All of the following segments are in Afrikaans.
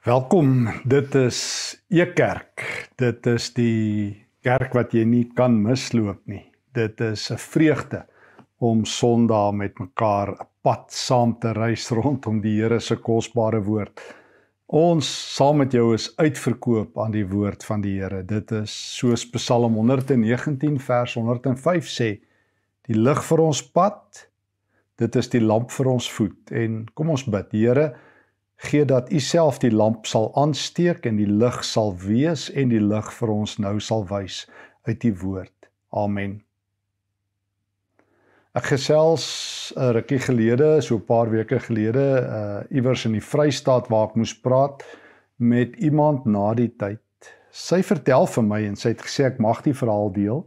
Welkom. Dit is Ekerk. Dit is die kerk wat jy nie kan misloop nie. Dit is 'n vreugde om Sondag met mekaar 'n pad saam te reis rondom die Here se kosbare woord. Ons saam met jou is uitverkoop aan die woord van die Here. Dit is soos Psalm 119 vers 105 sê, die lig vir ons pad, dit is die lamp vir ons voet. En kom ons bid, Here, gee dat u self die lamp sal aansteek en die lig sal wees en die lig vir ons nou sal wys uit die woord. Amen. Ek gesels 'n eh, rukkie gelede, so 'n paar weke gelede, uh iewers in die Vrystaat waar ek moes praat met iemand na die tyd. Sy vertel vir my en sy het gesê ek mag die verhaal deel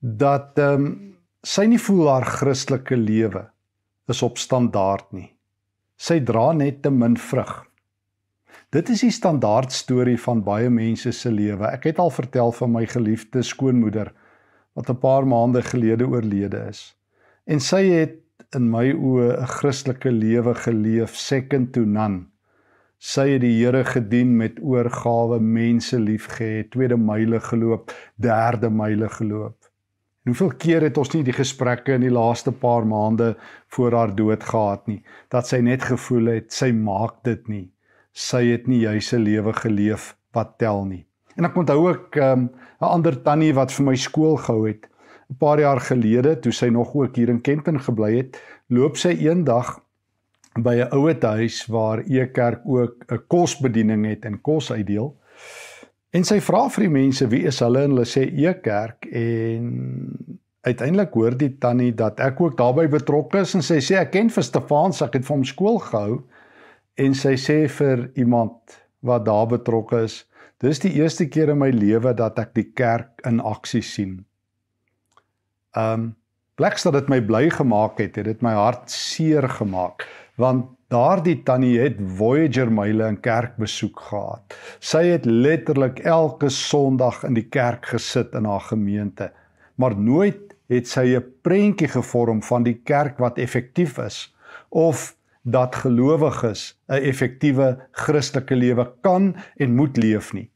dat ehm um, sy nie voel haar Christelike lewe is op standaard nie sy dra net te min vrug. Dit is die standaard storie van baie mense se lewe. Ek het al vertel van my geliefde skoonmoeder wat 'n paar maande gelede oorlede is. En sy het in my oë 'n Christelike lewe geleef, second to none. Sy het die Here gedien met oorgawe, mense liefgehad, tweede myle geloop, derde myle geloop. En hoeveel keer het ons nie die gesprekke in die laaste paar maande voor haar dood gehad nie dat sy net gevoel het sy maak dit nie. Sy het nie jy se lewe geleef wat tel nie. En ek onthou ook ehm, 'n um, ander tannie wat vir my skool gehou het 'n paar jaar gelede toe sy nog ook hier in Kenton gebly het, loop sy eendag by 'n ouete huis waar 'n kerk ook 'n kosbediening het en kos uitdeel. En sy vra vir die mense wie is hulle en hulle sê e kerk en uiteindelik hoor die tannie dat ek ook daarbey betrokke is en sy sê ek ken vir Stefans ek het vir hom skool gehou en sy sê vir iemand wat daar betrokke is dis die eerste keer in my lewe dat ek die kerk in aksie sien. Um ehm, blaks dat dit my bly gemaak het het dit my hart seer gemaak want Daardie tannie het Voyager myle in kerk besoek gehad. Sy het letterlik elke Sondag in die kerk gesit in haar gemeente, maar nooit het sy 'n prentjie gevorm van die kerk wat effektief is of dat gelowiges 'n effektiewe Christelike lewe kan en moet leef nie.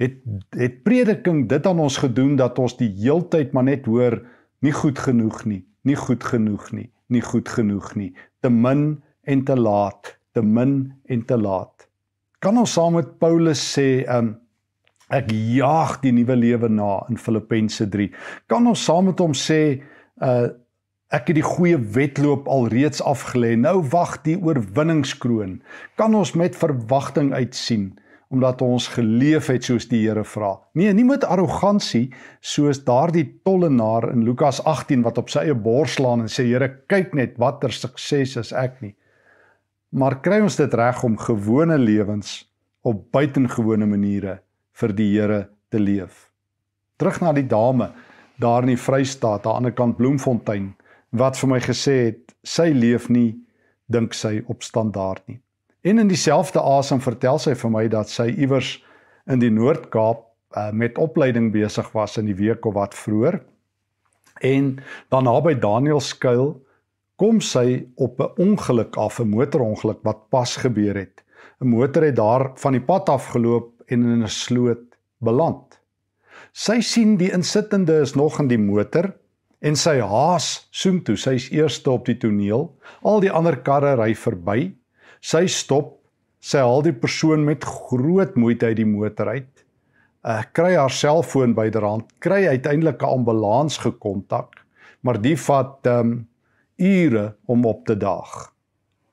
Het het prediking dit aan ons gedoen dat ons die heeltyd maar net hoor nie goed genoeg nie, nie goed genoeg nie, nie goed genoeg nie, te min en te laat, te min en te laat. Kan ons saam met Paulus sê um ek jaag die nuwe lewe na in Filippense 3. Kan ons saam met hom sê uh ek het die goeie wedloop alreeds afgelê. Nou wag die oorwinningskroon. Kan ons met verwagting uitsien omdat ons geleef het soos die Here vra. Nee, nie met arrogansie soos daardie tollenaar in Lukas 18 wat op sy eie bors slaan en sê Here, kyk net watter sukses is ek nie. Maar kry ons dit reg om gewone lewens op buitengewone maniere vir die Here te leef? Terug na die dame daar in die Vrystaat, aan die ander kant Bloemfontein, wat vir my gesê het sy leef nie dink sy op standaard nie. En in dieselfde asem vertel sy vir my dat sy iewers in die Noord-Kaap uh, met opleiding besig was in die week of wat vroeër. En dan naby Daniel skuil, kom sy op 'n ongeluk af, 'n motorongeluk wat pas gebeur het. 'n Motor het daar van die pad af geloop en in 'n sloot beland. Sy sien die insittende is nog in die motor en sy haas soen toe, sy's eerste op die toneel. Al die ander karre ry verby. Sy stop, sy haal die persoon met groot moeite uit die motor uit. Uh kry haar selfoon byderhand, kry uiteindelik 'n ambulans gekontak, maar die vat ehm um, ure om op te daag.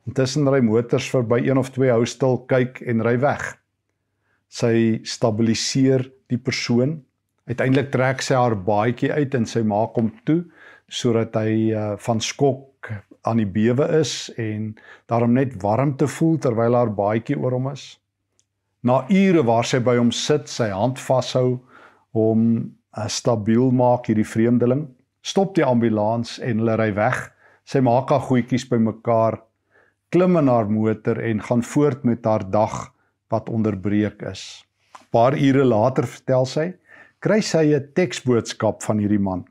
Intussen ry motors verby een of twee houstel kyk en ry weg. Sy stabiliseer die persoon. Uiteindelik trek sy haar baadjie uit en sy maak hom toe sodat hy uh, van skok aan die bewe is en daarom net warm te voel terwyl haar baadjie oor hom is. Na ure waar sy by hom sit, sy hand vashou om uh, stabiel maak hierdie vreemdeling. Stop die ambulans en hulle ry weg. Sy maak haar goedjies bymekaar, klim in haar motor en gaan voort met haar dag wat onderbreek is. Paar ure later vertel sy, kry sy 'n teksboodskap van hierdie man.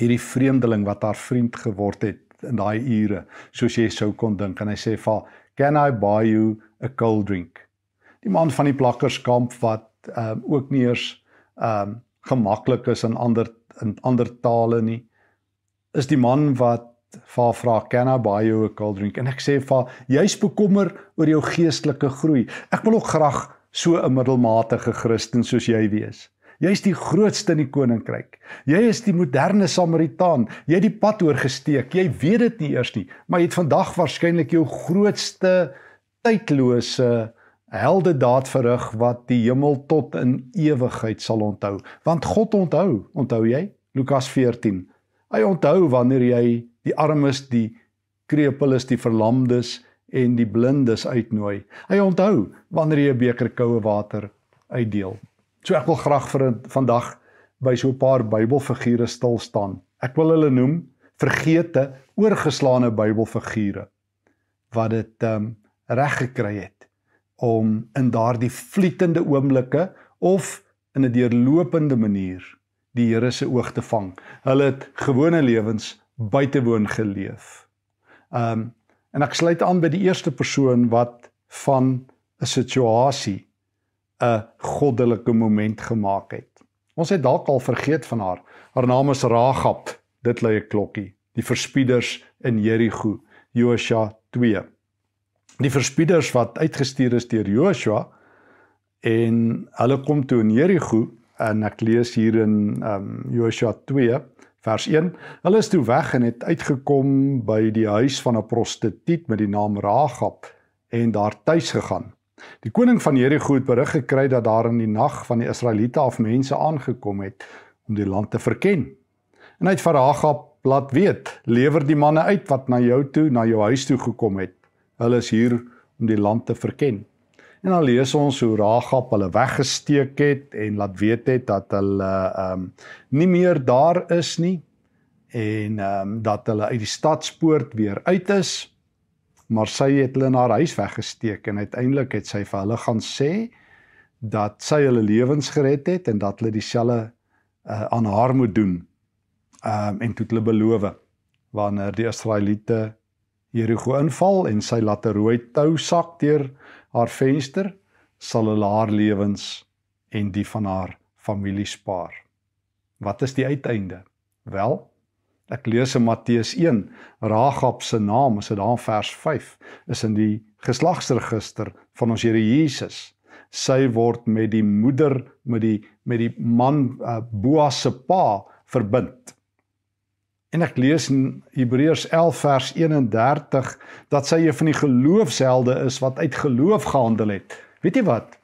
Hierdie vreemdeling wat haar vriend geword het in daai ure, soos jy sou kon dink en hy sê vir haar, "Can I buy you a cold drink?" Die man van die plakkerskamp wat ehm um, ook nie eens ehm um, gemaklik is in ander in ander tale nie, is die man wat va vra can I buy you a cold drink en ek sê va jy's bekommer oor jou geestelike groei ek wil ook graag so 'n middelmatige Christen soos jy wees jy's die grootste in die koninkryk jy is die moderne samaritaan jy het die pad oorgesteek jy weet dit nie eers nie maar jy het vandag waarskynlik jou grootste tydlose helde daad verrig wat die hemel tot in ewigheid sal onthou want God onthou onthou jy Lukas 14 hy onthou wanneer jy die armes, die krepeles, die verlamdes en die blindes uitnooi. Hy onthou wanneer jy 'n beker koue water uitdeel. So ek wil graag vir vandag by so 'n paar Bybelfigure stil staan. Ek wil hulle noem vergete, oorgeslaane Bybelfigure wat dit ehm um, reg gekry het om in daardie vlietende oomblikke of in 'n deurlopende manier die Here se oog te vang. Hulle het gewone lewens buitewoon geleef. Um en ek sluit aan by die eerste persoon wat van 'n situasie 'n goddelike moment gemaak het. Ons het dalk al vergeet van haar. Haar naam is Ragab. Dit lui 'n klokkie. Die verspieders in Jerigo, Josua 2. Die verspieders wat uitgestuur is deur Josua en hulle kom toe in Jerigo en ek lees hier in ehm um, Josua vers 1. Hulle is toe weg en het uitgekom by die huis van 'n prostituut met die naam Ragab en daar tuis gegaan. Die koning van Jerigo het berig gekry dat daar in die nag van die Israeliete af mense aangekom het om die land te verken. En hy het vir Ragab laat weet: "Lewer die manne uit wat na jou toe, na jou huis toe gekom het. Hulle is hier om die land te verken." En dan lees ons hoe Ragab hulle weggesteek het en laat weet het dat hulle ehm um, nie meer daar is nie en ehm um, dat hulle uit die stadspoort weer uit is. Maar sy het hulle na haar huis weggesteek en uiteindelik het sy vir hulle gaan sê dat sy hulle lewens gered het en dat hulle dieselfde uh, aan haar moet doen. Ehm um, en toe hulle beloof wanneer die Israeliete Jeriko inval en sy laat 'n rooi tou sak deur haar venster sal hulle haar lewens en die van haar familie spaar. Wat is die uiteinde? Wel, ek lees in Matteus 1, Ragab se naam, as dit daar vers 5 is in die geslagsregister van ons Here Jesus. Sy word met die moeder met die met die man uh, Boas se pa verbind. En ek lees in Hebreërs 11 vers 31 dat sy een van die geloofshelde is wat uit geloof gehandel het. Weet jy wat?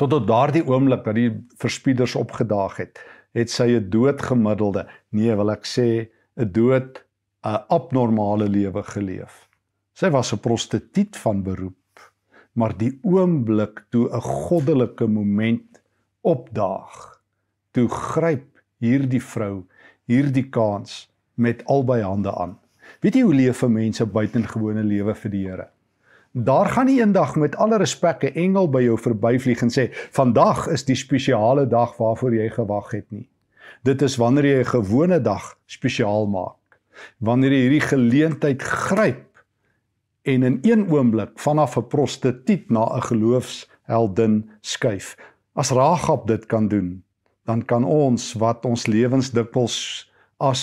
Tot op daardie oomblik dat die verspieders opgedaag het, het sy 'n doodgemiddelde, nee, wil ek sê, 'n dood 'n abnormale lewe geleef. Sy was 'n prostituut van beroep, maar die oomblik toe 'n goddelike moment opdaag, toe gryp hierdie vrou hierdie kans met albei hande aan. Weet jy hoe leef mense buitengewone lewe vir die Here? Daar gaan nie eendag met alle respek 'n engel by jou verbyvlieg en sê: "Vandag is die spesiale dag waarvoor jy gewag het nie." Dit is wanneer jy 'n gewone dag spesiaal maak. Wanneer jy hierdie geleentheid gryp en in een oomblik vanaf 'n prostituut na 'n geloofsheldin skuif. As Ragab dit kan doen, dan kan ons wat ons lewens dikwels as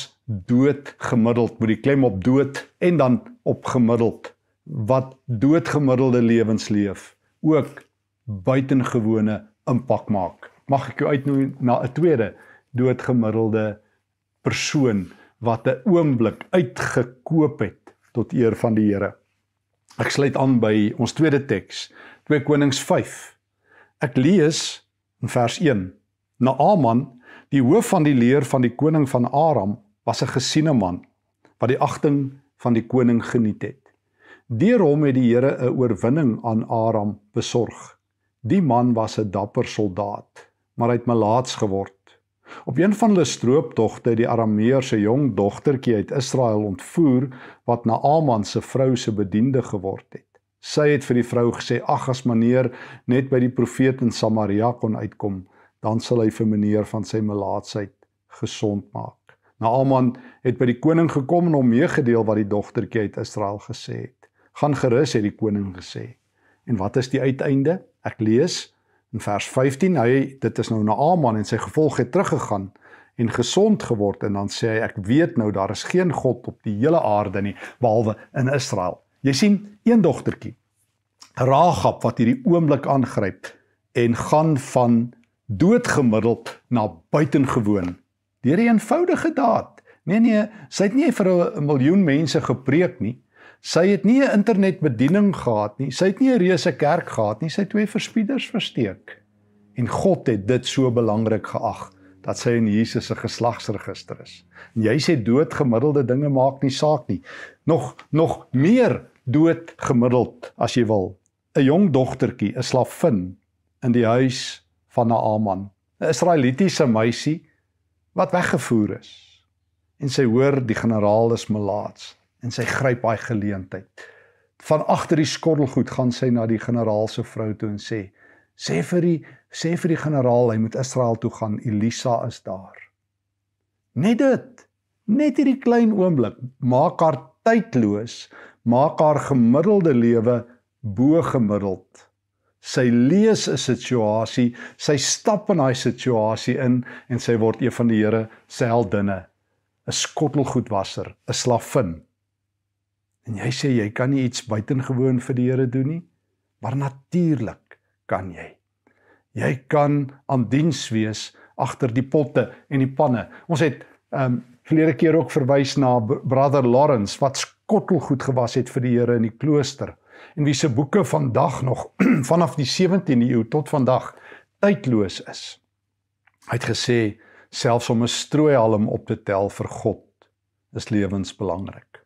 dood gemiddeld met die klem op dood en dan op gemiddeld wat doodgemiddelde lewens leef ook buitengewone impak maak. Mag ek jou uitnooi na 'n tweede doodgemiddelde persoon wat 'n oomblik uitgekoop het tot eer van die Here. Ek sluit aan by ons tweede teks, 2 Konings 5. Ek lees in vers 1 Naaman, die hoof van die leer van die koning van Aram, was 'n gesiene man wat die agting van die koning geniet het. Deur hom het die Here 'n oorwinning aan Aram besorg. Die man was 'n dapper soldaat, maar hy het malaats geword. Op een van hulle strooptogte het die Arameer se jong dogtertjie uit Israel ontvoer wat Naaman se vrou se bediende geword het. Sy het vir die vrou gesê: "Ag, as maneer net by die profeet in Samaria kon uitkom." dan sal hy vir meneer van sy melaatsheid gesond maak. Naaman het by die koning gekom en hom meegedeel wat die dogtertjie uit Israel gesê het. Gaan gerus het die koning gesê. En wat is die uiteinde? Ek lees in vers 15, hy dit is nou Naaman en sy gevolg het teruggegaan en gesond geword en dan sê hy ek weet nou daar is geen god op die hele aarde nie behalwe in Israel. Jy sien een dogtertjie Rahab wat hierdie oomblik aangryp en gaan van doodgemiddeld na buitengewoon deur 'n eenvoudige daad. Nee nee, sy het nie vir 'n miljoen mense gepreek nie. Sy het nie 'n internetbediening gehad nie. Sy het nie 'n reuse kerk gehad nie. Sy het twee verspieders versteek. En God het dit so belangrik geag dat sy in Jesus se geslagsregister is. En jy sê doodgemiddelde dinge maak nie saak nie. Nog nog meer doodgemiddeld as jy wil. 'n Jong dogtertjie, 'n slavin in die huis van Naaman, 'n Israelitiese meisie wat weggevoer is. En sy hoor die generaal is melaats en sy gryp daai geleentheid. Van agter die skottelgoed gaan sy na die generaal se vrou toe en sê: "Sê vir die sê vir die generaal hy moet Israel toe gaan, Elisa is daar." Net dit. Net hierdie klein oomblik maak haar tydloos, maak haar gemiddelde lewe bo gemiddeld. Sy lees 'n situasie, sy stap in daai situasie in en sy word een van die Here se heldinne, 'n skottelgoedwasser, 'n slavin. En jy sê jy kan nie iets buitengewoon vir die Here doen nie, maar natuurlik kan jy. Jy kan aan diens wees agter die potte en die panne. Ons het ehm um, verlede keer ook verwys na brother Lawrence wat skottelgoed gewas het vir die Here in die klooster en wie se boeke vandag nog vanaf die 17de eeu tot vandag tydloos is. Hy het gesê selfs om 'n strooihalm op te tel vir God is lewensbelangrik.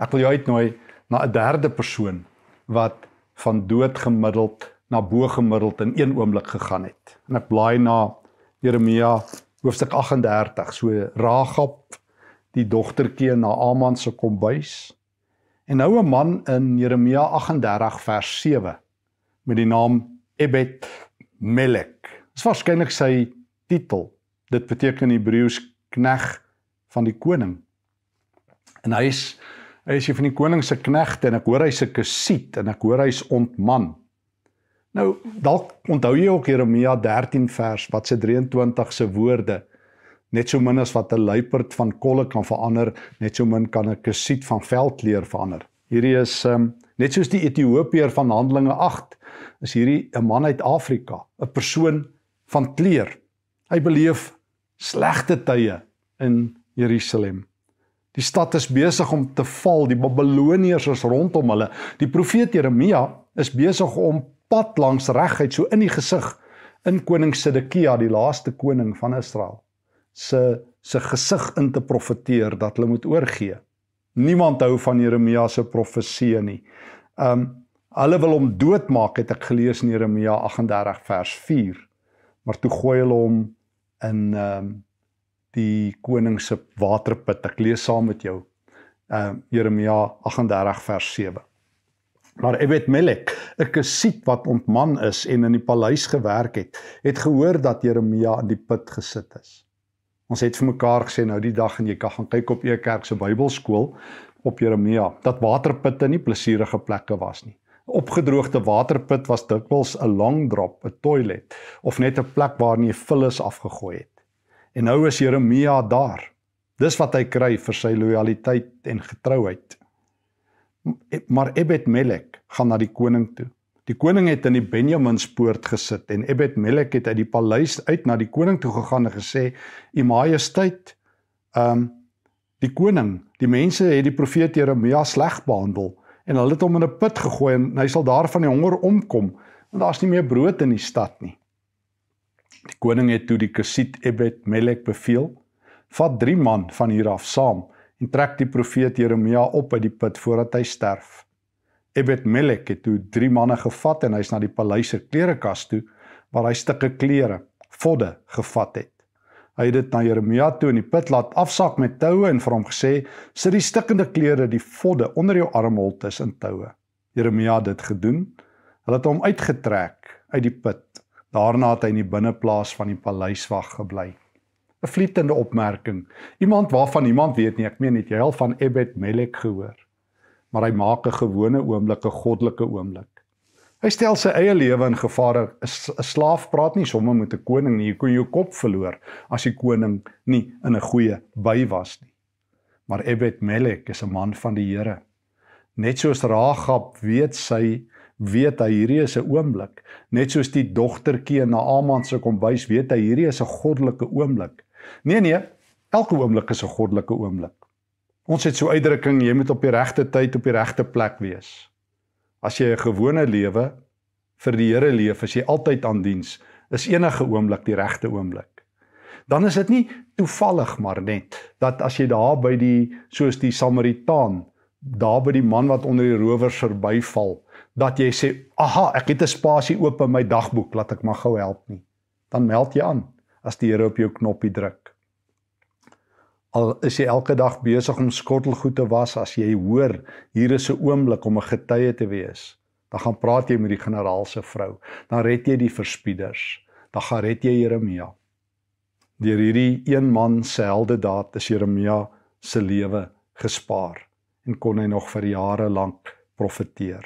Ek wil jou uitnooi na 'n derde persoon wat van dood gemiddeld na bo gemiddeld in een oomblik gegaan het. En ek blaai na Jeremia hoofstuk 38, so Ragab die dogtertjie na Aman se kombuis. En nou 'n man in Jeremia 38 vers 7 met die naam Ebed Melek. Dit is waarskynlik sy titel. Dit beteken in Hebreëus kneg van die koning. En hy is hy is van die koning se knegte en ek hoor hy se kusiet en ek hoor hy's ontman. Nou dalk onthou jy ook Jeremia 13 vers wat se 23 se woorde net so min as wat 'n luiperd van kolle kan verander, net so min kan 'n kasiet van veldkleur verander. Hierdie is um, net soos die Ethiopier van Handelinge 8, is hierdie 'n man uit Afrika, 'n persoon van kleur. Hy beleef slegte tye in Jerusalem. Die stad is besig om te val, die Babiloniërs is rondom hulle. Die profeet Jeremia is besig om pad langs regheid so in die gesig in koning Sedekia, die laaste koning van Israel se se gesig in te profeteer dat hulle moet oorgê. Niemand hou van Jeremia se profeseë nie. Um hulle wil hom doodmaak het ek gelees in Jeremia 38 vers 4. Maar toe gooi hulle hom in um die koning se waterput. Ek lees saam met jou. Um Jeremia 38 vers 7. Maar Ebed Melek, 'n gesiet wat ontman is en in die paleis gewerk het, het gehoor dat Jeremia in die put gesit is. Ons het vir mekaar gesê nou die dag en jy kan gaan kyk op Ee Kerk se Bybelskool op Jeremia dat waterputte nie plesierige plekke was nie. Opgedroogde waterput was dikwels 'n long drop, 'n toilet of net 'n plek waar nie vullis afgegooi het. En nou is Jeremia daar. Dis wat hy kry vir sy lojaliteit en getrouheid. Maar Ebed Melek gaan na die koning toe Die koning het aan die Benjaminspoort gesit en Ebed-Melek het uit die paleis uit na die koning toe gegaan en gesê: "U Majesteit, ehm um, die koning, die mense het die profeet Jeremia sleg behandel en hulle het hom in 'n put gegooi en hy sal daar van die honger omkom want daar's nie meer brood in die stad nie." Die koning het toe die kasiet Ebed-Melek beveel: "Vat 3 man van hier af saam en trek die profeet Jeremia op uit die put voordat hy sterf." Ebed-Melek het toe drie manne gevat en hy's na die paleis se klerekas toe waar hy stukke klere, vodde gevat het. Hy het dit na Jeremia toe in die put laat afsak met toue en vir hom gesê: "Sit die stikkende klere, die vodde onder jou armholtes in toue." Jeremia het dit gedoen. Hulle het hom uitgetrek uit die put. Daarna het hy in die binneplaas van die paleis wag gebly. 'n Vlietende opmerking. Iemand waarvan niemand weet nie, ek meen het jy al van Ebed-Melek gehoor? maar hy maak 'n gewone oomblik 'n goddelike oomblik. Hy stel sy eie lewe in gevaar. 'n Slaaf praat nie sommer met 'n koning nie. Jy kon jou kop verloor as die koning nie in 'n goeie by was nie. Maar Ebed-Melek is 'n man van die Here. Net soos Ragab weet sy weet hy hierdie is 'n oomblik, net soos die dogtertjie na Aman se kombuis weet hy hierdie is 'n goddelike oomblik. Nee nee, elke oomblik is 'n goddelike oomblik. Ons het so uitdrukking jy moet op die regte tyd op die regte plek wees. As jy 'n gewone lewe vir die Here leef, as jy altyd aan diens, is enige oomblik die regte oomblik. Dan is dit nie toevallig maar net dat as jy daar by die soos die Samaritaan, daar by die man wat onder die rowers verbyval, dat jy sê, "Aha, ek het 'n spasie oop in my dagboek, laat ek maar gou help nie." Dan meld jy aan as die Here op jou knoppie druk. Al is jy elke dag besig om skottelgoed te was as jy hoor hier is 'n oomblik om 'n getuie te wees, dan gaan praat jy met die generaal se vrou. Dan red jy die verspieders. Dan gaan red jy Jeremia. Deur hierdie een man se heldedaad is Jeremia se lewe gespaar en kon hy nog vir jare lank profeteer.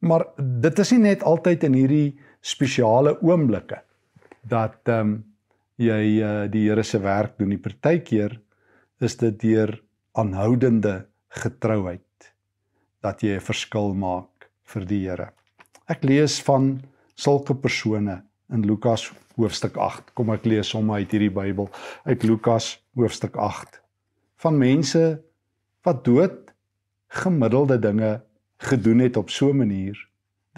Maar dit is nie net altyd in hierdie spesiale oomblikke dat ehm um, jy uh, die Here se werk doen. Die partykeer is dit deur aanhoudende getrouheid dat jy 'n verskil maak vir die Here. Ek lees van sulke persone in Lukas hoofstuk 8. Kom ek lees hom uit hierdie Bybel uit Lukas hoofstuk 8 van mense wat dood gemiddelde dinge gedoen het op so 'n manier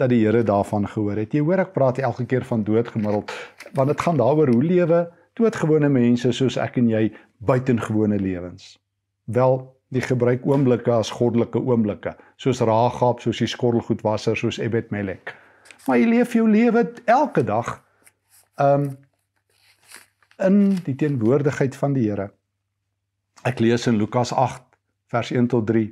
dat die Here daarvan gehoor het. Jy hoor ek praat elke keer van dood gemiddeld want dit gaan daaroor hoe lewe doodgewone mense soos ek en jy buitengewone lewens. Wel, die gebruik oomblikke as goddelike oomblikke, soos Ragab, soos die skorrelgoedwasser, soos Ebed-Melek. Maar jy leef jou lewe elke dag um in die teenwoordigheid van die Here. Ek lees in Lukas 8 vers 1 tot 3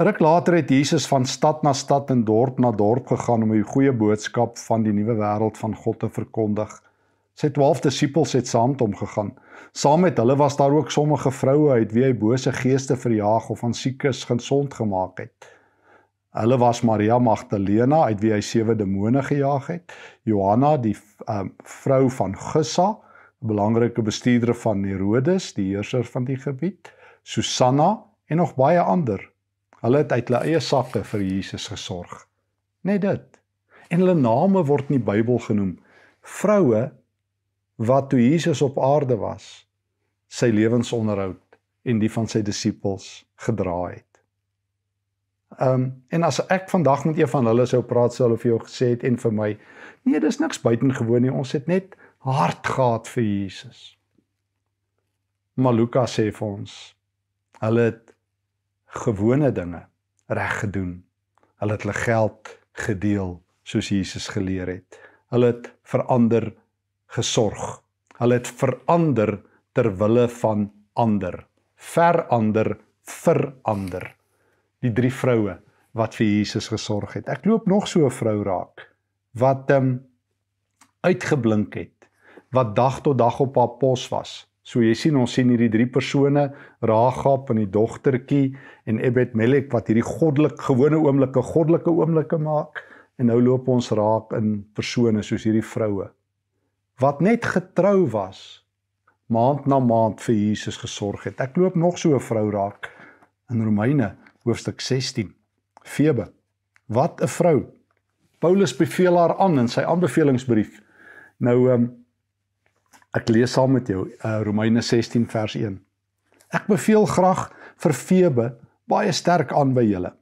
Ruk later het Jesus van stad na stad en dorp na dorp gegaan om die goeie boodskap van die nuwe wêreld van God te verkondig. Sy 12 disippels het saam met hom gegaan. Saam met hulle was daar ook sommige vroue uit wie hy bose geeste verjaag of aan siekes gesond gemaak het. Hulle was Maria Magdalena uit wie hy sewe demone gejaag het, Johanna die um, vrou van Gissa, 'n belangrike bestuurder van Herodes, die heerser van die gebied, Susanna en nog baie ander. Hulle het uit hulle eie sakke vir Jesus gesorg. Net dit. En hulle name word in die Bybel genoem. Vroue wat toe Jesus op aarde was, sy lewensonderhoud en die van sy disippels gedra het. Um en as ek vandag met een van hulle sou praat sou hulle vir jou gesê het en vir my nee dis niks buitengewoon nie ons het net hart gehad vir Jesus. Maar Lukas sê vir ons hulle het gewone dinge reg gedoen. Hulle het hulle geld gedeel soos Jesus geleer het. Hulle het verander gesorg. Hulle het verander ter wille van ander. Verander verander. Die drie vroue wat vir Jesus gesorg het. Ek loop nog so 'n vrou raak wat ehm um, uitgeblink het wat dag tot dag op haar pos was So jy sien ons sien hierdie drie persone, Ragab en die dogtertjie en Ebed Melek wat hierdie goddelik gewone oomblikke goddelike oomblikke maak en nou loop ons raak in persone soos hierdie vroue wat net getrou was maand na maand vir Jesus gesorg het. Ek loop nog so 'n vrou raak in Romeine hoofstuk 16. Febe. Wat 'n vrou. Paulus beveel haar aan in sy aanbevelingsbrief. Nou ehm um, Ek lees saam met jou uh, Romeine 16 vers 1. Ek beveel graag vir Febe baie sterk aan by julle.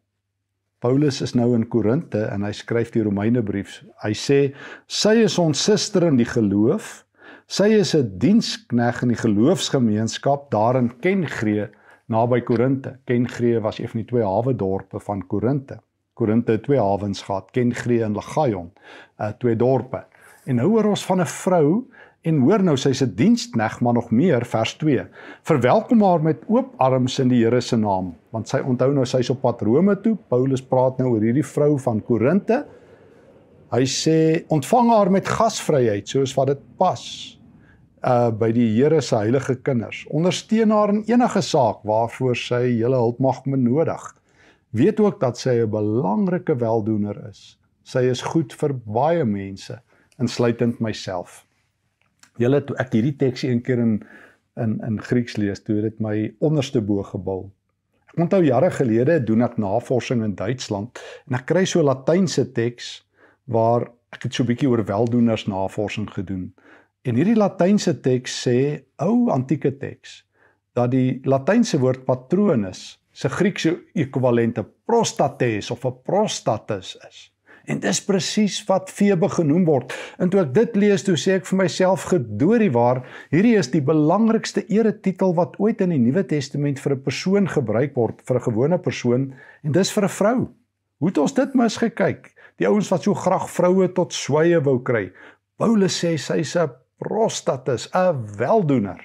Paulus is nou in Korinte en hy skryf die Romeine briefs. Hy sê sy is ons suster in die geloof. Sy is 'n dienskneg in die geloofsgemeenskap daar in Kengree naby Korinte. Kengree was een van die twee hawe dorpe van Korinte. Korinte het twee hawens gehad, Kengree en Lagaion, uh, eh, twee dorpe. En nou hoor ons van 'n vrou En hoor nou, sy's 'n diensknegg maar nog meer vers 2. Verwelkom haar met oop arms in die Here se naam, want sy onthou nou sy's op pad Rome toe. Paulus praat nou oor hierdie vrou van Korinte. Hy sê ontvang haar met gasvryheid soos wat dit pas uh by die Here se heilige kinders. Ondersteun haar in enige saak waarvoor sy hele hulp mag benodig. Weet ook dat sy 'n belangrike weldoener is. Sy is goed vir baie mense, insluitend myself. Julle toe ek hierdie teks een keer in in in Grieks lees, toe dit my onderste bo gebal. Ek onthou jare gelede doen ek navorsing in Duitsland en ek kry so 'n Latynse teks waar ek het so 'n bietjie oor weldoeners navorsing gedoen. En hierdie Latynse teks sê, ou antieke teks, dat die Latynse woord patronus se Griekse ekwivalente prostates of 'n prostatus is. En dis presies wat Febe genoem word. En toe ek dit lees, toe sê ek vir myself gedoorie waar, hierdie is die belangrikste eretitel wat ooit in die Nuwe Testament vir 'n persoon gebruik word, vir 'n gewone persoon, en dis vir 'n vrou. Hoe het ons dit mis gekyk? Die ouens wat so graag vroue tot sweye wou kry. Paulus sê sy's 'n prostatus, 'n weldoener.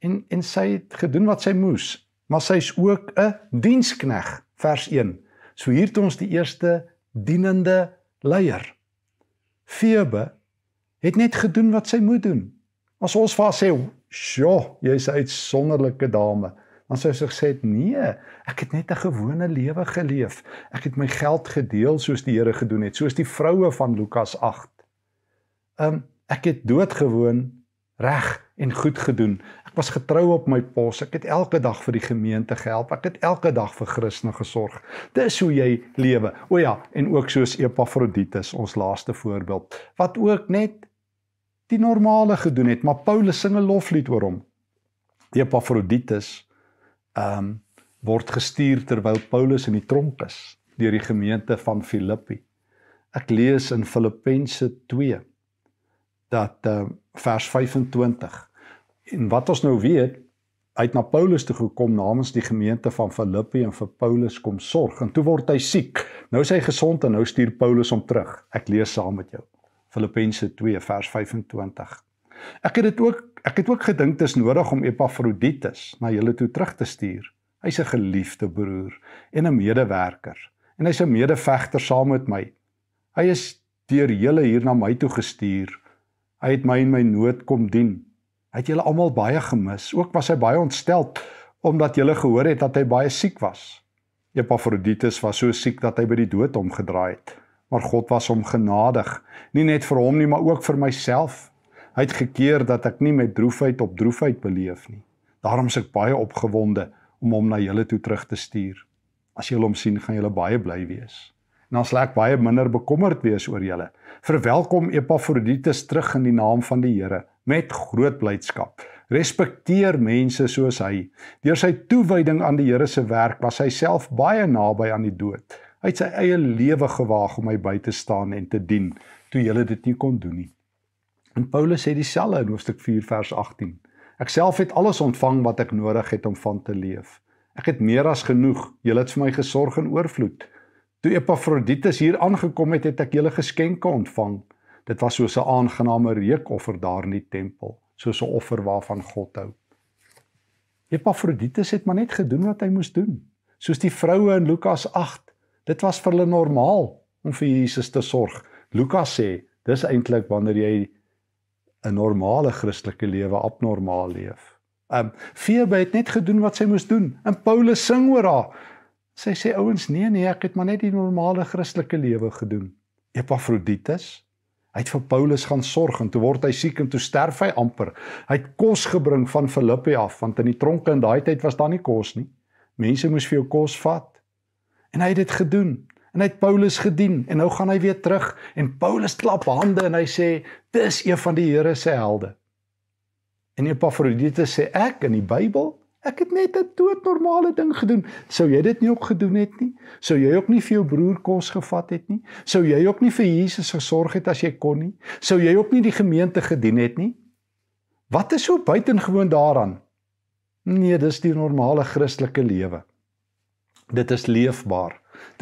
En en sy het gedoen wat sy moes, maar sy's ook 'n dienskneg, vers 1. So hier het ons die eerste dienende leier. Febe het net gedoen wat sy moet doen. As ons vir haar sê, "Sjoe, jy's 'n uitsonderlike dame," dan sou sy gesê het, "Nee, ek het net 'n gewone lewe geleef. Ek het my geld gedeel soos die Here gedoen het, soos die vroue van Lukas 8." Um, ehm, ek het doodgewoon reg en goed gedoen. Ek was getrou op my pos. Ek het elke dag vir die gemeente gehelp. Ek het elke dag vir Christus gesorg. Dis hoe jy lewe. O ja, en ook soos Epafroditus, ons laaste voorbeeld, wat ook net die normale gedoen het, maar Paulus sing 'n loflied oor hom. Epafroditus ehm um, word gestuur terwyl Paulus in die tronk is deur die gemeente van Filippi. Ek lees in Filippense 2 dat ehm uh, vers 25. En wat ons nou weet, hy het na Paulus toe gekom namens die gemeente van Filippi en vir Paulus kom sorg en toe word hy siek. Nou is hy gesond en nou stuur Paulus hom terug. Ek lees saam met jou. Filippense 2 vers 25. Ek het dit ook ek het ook gedink dis nodig om Epafroditus na julle toe terug te stuur. Hy's 'n geliefde broer en 'n medewerker en hy's 'n medevegter saam met my. Hy is deur julle hier na my toe gestuur Hy het my in my nood kom dien. Hy het julle almal baie gemis. Ook was hy baie ontstel omdat julle gehoor het dat hy baie siek was. Epafroditus was so siek dat hy by die dood omgedraai het. Maar God was hom genadig, nie net vir hom nie, maar ook vir myself. Hy het gekeer dat ek nie met droefheid op droefheid beleef nie. Daarom suk baie opgewonde om hom na julle toe terug te stuur. As julle hom sien, gaan julle baie bly wees dan sal ek baie minder bekommerd wees oor julle. Verwelkom Epafroditus terug in die naam van die Here met groot blydskap. Respekteer mense soos hy. Deur sy toewyding aan die Here se werk was hy self baie naby aan die dood. Hy het sy eie lewe gewaag om my by te staan en te dien toe julle dit nie kon doen nie. En Paulus sê dieselfde in hoofstuk 4 vers 18. Ek self het alles ontvang wat ek nodig het om van te leef. Ek het meer as genoeg. Julle het vir my gesorg in oorvloed. Toe Epafroditus hier aangekom het, het ek julle geskenke ontvang. Dit was soos 'n aangename reukoffer daar in die tempel, soos 'n offer waarvan God hou. Epafroditus het maar net gedoen wat hy moes doen, soos die vroue in Lukas 8. Dit was vir hulle normaal om vir Jesus te sorg. Lukas sê, dis eintlik wanneer jy 'n normale Christelike lewe abnormaal leef. Ehm um, Febe het net gedoen wat sy moes doen. En Paulus sing oor haar Sy sê ouens, nee nee, ek het maar net die normale Christelike lewe gedoen. Epafroditus, hy het vir Paulus gaan sorg en toe word hy siek en toe sterf hy amper. Hy het kos gebring van Filippi af want in die tronke in daai tyd was daar nie kos nie. Mense moes vir jou kos vat. En hy het dit gedoen en hy het Paulus gedien en nou gaan hy weer terug en Paulus klap hande en hy sê dis een van die Here se helde. En Epafroditus sê ek in die Bybel Ek het net 'n doodnormale ding gedoen. Sou jy dit nie opgedoen het nie? Sou jy ook nie vir jou broer kos gevat het nie? Sou jy ook nie vir Jesus gesorg het as jy kon nie? Sou jy ook nie die gemeente gedien het nie? Wat is so buitengewoon daaraan? Nee, dis die normale Christelike lewe. Dit is leefbaar.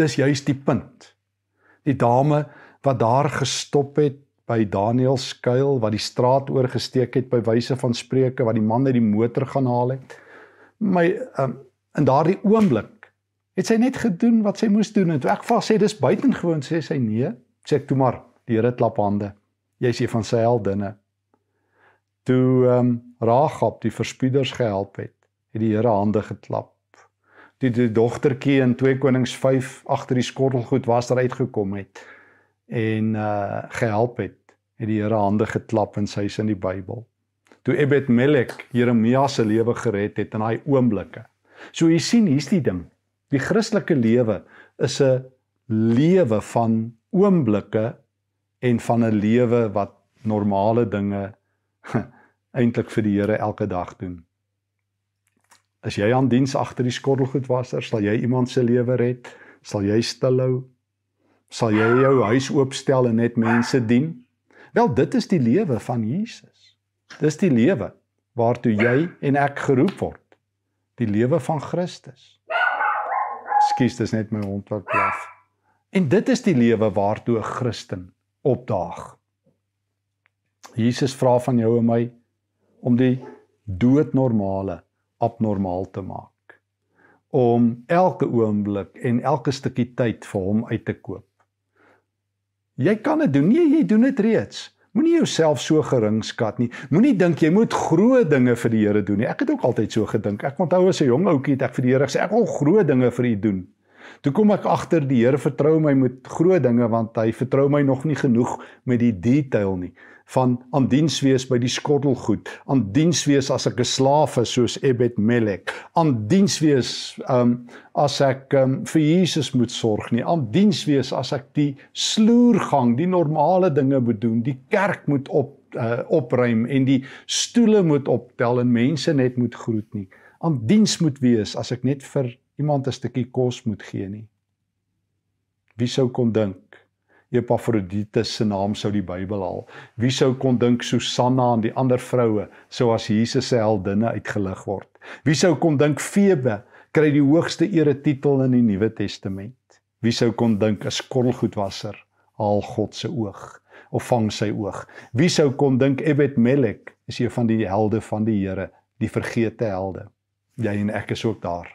Dis juis die punt. Die dame wat daar gestop het by Daniel se skuil, wat die straat oorgesteek het by wyse van spreuke, wat die man uit die motor gaan haal het my um, in daardie oomblik het sy net gedoen wat sy moes doen en ek vra sê dis buitengewoon sê sy nee sê ek toe maar die Here klap hande jy's een van sy heldinne toe um, Rahab die verspieders gehelp het het die Here hande geklap die, die dogtertjie in 2 Konings 5 agter die skottelgoed was daar uitgekom het en uh, gehelp het het die Here hande geklap en sy's in die Bybel toe Ebed Melek Jeremia se lewe gered het in daai oomblikke. So jy sien, hier's die ding. Die Christelike lewe is 'n lewe van oomblikke en van 'n lewe wat normale dinge eintlik vir die Here elke dag doen. As jy aan diens agter die skottelgoedwasser, sal jy iemand se lewe red? Sal jy stilhou? Sal jy jou huis oopstel en net mense dien? Wel, dit is die lewe van Jesus. Dis die lewe waartoe jy en ek geroep word. Die lewe van Christus. Skus, dis net my hond wat blaf. En dit is die lewe waartoe 'n Christen opdaag. Jesus vra van jou en my om die doodnormale abnormaal te maak. Om elke oomblik en elke stukkie tyd vir hom uit te koop. Jy kan dit doen. Nee, jy doen dit reeds. Moenie jouself so gering skat nie. Moenie dink jy moet groot dinge vir die Here doen nie. Ek het ook altyd so gedink. Ek onthou as 'n jong ouetjie het ek vir die Here gesê ek wil groot dinge vir U doen. Toe kom ek agter die Here vertrou my met groot dinge want hy vertrou my nog nie genoeg met die detail nie van aan diens wees by die skottelgoed, aan diens wees as ek 'n slaaf is soos Ebed Melek, aan diens wees um as ek um, vir Jesus moet sorg nie, aan diens wees as ek die sloergang, die normale dinge moet doen, die kerk moet op uh, opruim en die stoele moet optel en mense net moet groet nie. Aan diens moet wees as ek net vir iemand 'n stukkie kos moet gee nie. Wie sou kon dink Epafroditus se naam sou die Bybel haal? Wie sou kon dink Susanna en die ander vroue sou as Jesus se heldinne uitgelig word? Wie sou kon dink Febe kry die hoogste eretitel in die Nuwe Testament? Wie sou kon dink 'n skorrelgoedwasser haal God se oog? of vang sy oog. Wie sou kon dink Ebed Melek is een van die helde van die Here, die vergete helde. Jy en ek is ook daar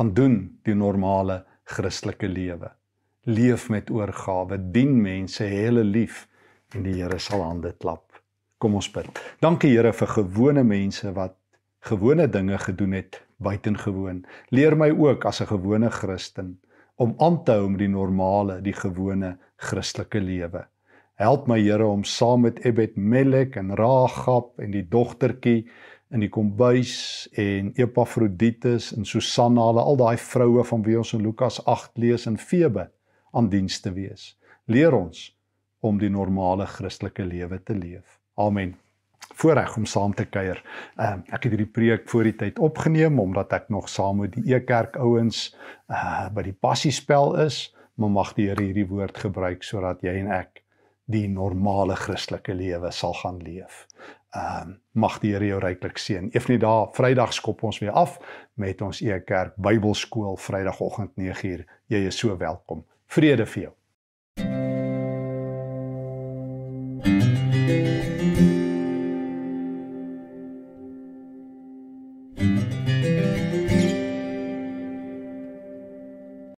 gaan doen die normale Christelike lewe. Leef met oorgawe, dien mense, hê hulle lief en die Here sal hande klap. Kom ons bid. Dankie Here vir gewone mense wat gewone dinge gedoen het buitengewoon. Leer my ook as 'n gewone Christen om aan te hou met die normale, die gewone Christelike lewe. Help my Here om saam met Ebed Melek en Ragab en die dogtertjie in die kombuis en Epafroditus en Susanna, al daai vroue van wie ons in Lukas 8 lees en Febe aan diens te wees. Leer ons om die normale Christelike lewe te leef. Amen. Voorreg om saam te kuier. Uh, ek het hierdie preek voor die tyd opgeneem omdat ek nog saam met die Ekerk ouens uh, by die passiespel is, maar mag die Here hierdie woord gebruik sodat jy en ek die normale Christelike lewe sal gaan leef. Ehm uh, mag die Here jou ryklik seën. Eefnie da, Vrydag skop ons weer af met ons e kerk Bybelskool Vrydagoggend 9uur. Jy is so welkom. Vrede vir jou. Thank you